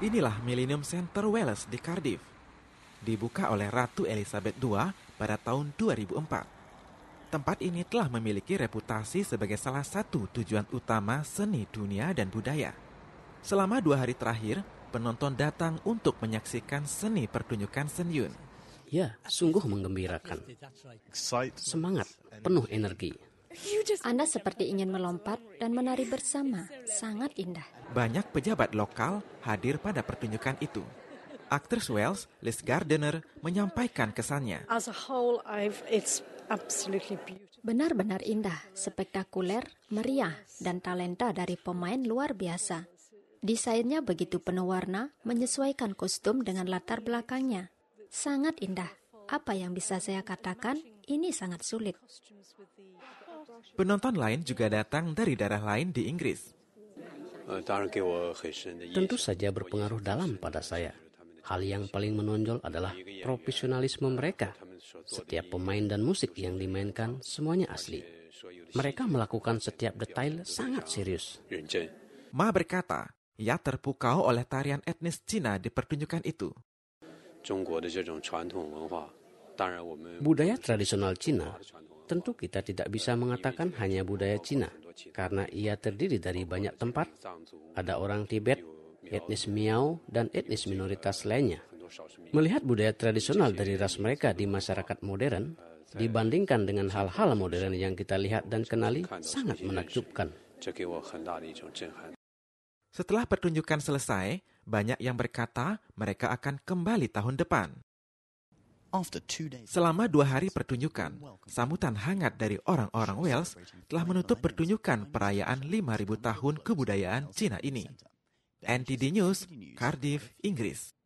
Inilah Millennium Center Wales di Cardiff. Dibuka oleh Ratu Elizabeth II pada tahun 2004. Tempat ini telah memiliki reputasi sebagai salah satu tujuan utama seni dunia dan budaya. Selama dua hari terakhir, penonton datang untuk menyaksikan seni pertunjukan Senyun. Ya, sungguh menggembirakan. Semangat, penuh energi. Anda seperti ingin melompat dan menari bersama. Sangat indah. Banyak pejabat lokal hadir pada pertunjukan itu. Aktris Wells, Liz Gardner, menyampaikan kesannya. Benar-benar indah, spektakuler, meriah, dan talenta dari pemain luar biasa. Desainnya begitu penuh warna, menyesuaikan kostum dengan latar belakangnya. Sangat indah. Apa yang bisa saya katakan? ini sangat sulit. Penonton lain juga datang dari daerah lain di Inggris. Tentu saja berpengaruh dalam pada saya. Hal yang paling menonjol adalah profesionalisme mereka. Setiap pemain dan musik yang dimainkan semuanya asli. Mereka melakukan setiap detail sangat serius. Ma berkata, ia terpukau oleh tarian etnis Cina di pertunjukan itu. Budaya tradisional Cina, tentu kita tidak bisa mengatakan hanya budaya Cina, karena ia terdiri dari banyak tempat. Ada orang Tibet, etnis Miao, dan etnis minoritas lainnya. Melihat budaya tradisional dari ras mereka di masyarakat modern, dibandingkan dengan hal-hal modern yang kita lihat dan kenali, sangat menakjubkan. Setelah pertunjukan selesai, banyak yang berkata mereka akan kembali tahun depan. Selama dua hari pertunjukan, sambutan hangat dari orang-orang Wales telah menutup pertunjukan perayaan 5.000 tahun kebudayaan Cina ini. NTD News, Cardiff, Inggris.